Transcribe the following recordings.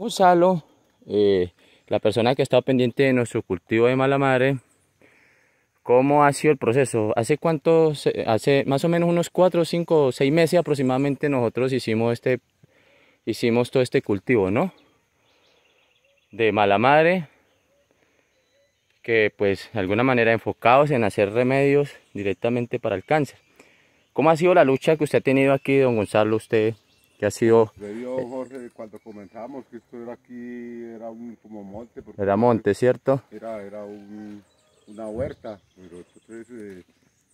Gonzalo, eh, la persona que ha estado pendiente de nuestro cultivo de mala madre, ¿cómo ha sido el proceso? ¿Hace cuántos, hace más o menos unos 4, 5, 6 meses aproximadamente nosotros hicimos, este, hicimos todo este cultivo, ¿no? De mala madre, que pues de alguna manera enfocados en hacer remedios directamente para el cáncer. ¿Cómo ha sido la lucha que usted ha tenido aquí, don Gonzalo, usted que ha sido... Le dio Jorge, cuando comenzamos, que esto era aquí, era un como monte. Era monte, ¿cierto? Era, era un, una huerta, pero entonces eh,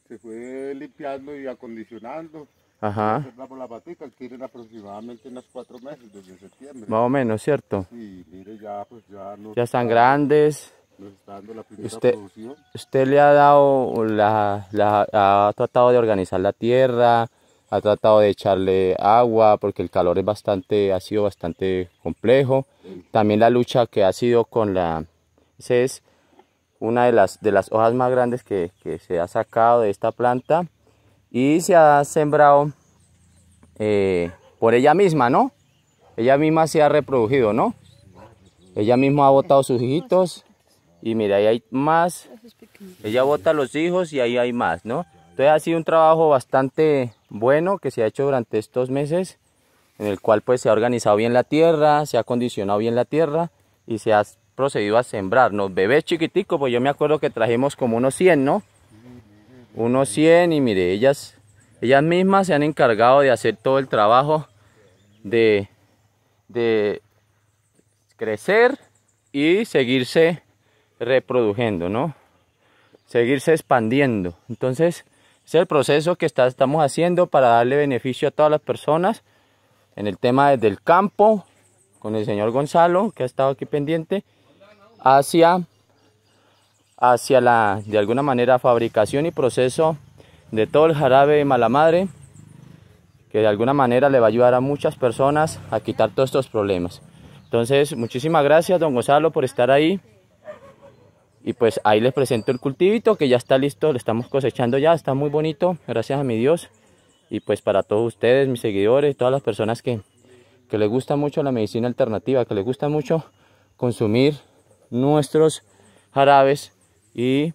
se fue limpiando y acondicionando. Ajá. La patica, tienen aproximadamente unas cuatro meses desde septiembre. Más o menos, ¿cierto? Sí, mire, ya pues ya... ya están grandes. Nos está dando la primera usted, producción. Usted le ha dado, la, la, ha tratado de organizar la tierra, ha tratado de echarle agua porque el calor es bastante, ha sido bastante complejo. También la lucha que ha sido con la, esa es una de las, de las hojas más grandes que, se ha sacado de esta planta y se ha sembrado eh, por ella misma, ¿no? Ella misma se ha reproducido, ¿no? Ella misma ha botado sus hijitos y mira, ahí hay más. Ella bota los hijos y ahí hay más, ¿no? Entonces ha sido un trabajo bastante bueno que se ha hecho durante estos meses, en el cual pues se ha organizado bien la tierra, se ha condicionado bien la tierra y se ha procedido a sembrar. Los bebés chiquiticos, pues yo me acuerdo que trajimos como unos 100, ¿no? Unos 100 y mire, ellas, ellas mismas se han encargado de hacer todo el trabajo de, de crecer y seguirse reproduciendo, ¿no? Seguirse expandiendo. Entonces, es el proceso que está, estamos haciendo para darle beneficio a todas las personas en el tema del campo, con el señor Gonzalo, que ha estado aquí pendiente, hacia, hacia la, de alguna manera, fabricación y proceso de todo el jarabe de mala madre, que de alguna manera le va a ayudar a muchas personas a quitar todos estos problemas. Entonces, muchísimas gracias, don Gonzalo, por estar ahí. Y pues ahí les presento el cultivito que ya está listo, lo estamos cosechando ya, está muy bonito, gracias a mi Dios. Y pues para todos ustedes, mis seguidores, todas las personas que, que les gusta mucho la medicina alternativa, que les gusta mucho consumir nuestros jarabes y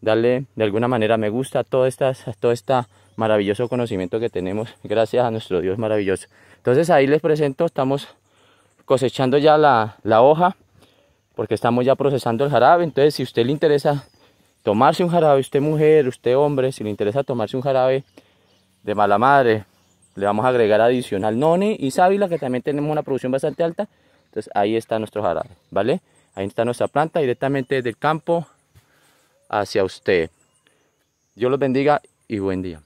darle de alguna manera me gusta a todo, estas, todo este maravilloso conocimiento que tenemos gracias a nuestro Dios maravilloso. Entonces ahí les presento, estamos cosechando ya la hoja porque estamos ya procesando el jarabe. Entonces, si a usted le interesa tomarse un jarabe, usted mujer, usted hombre, si le interesa tomarse un jarabe de mala madre, le vamos a agregar adicional noni y sábila, que también tenemos una producción bastante alta. Entonces, ahí está nuestro jarabe, ¿vale? Ahí está nuestra planta directamente desde el campo hacia usted. Dios los bendiga y buen día.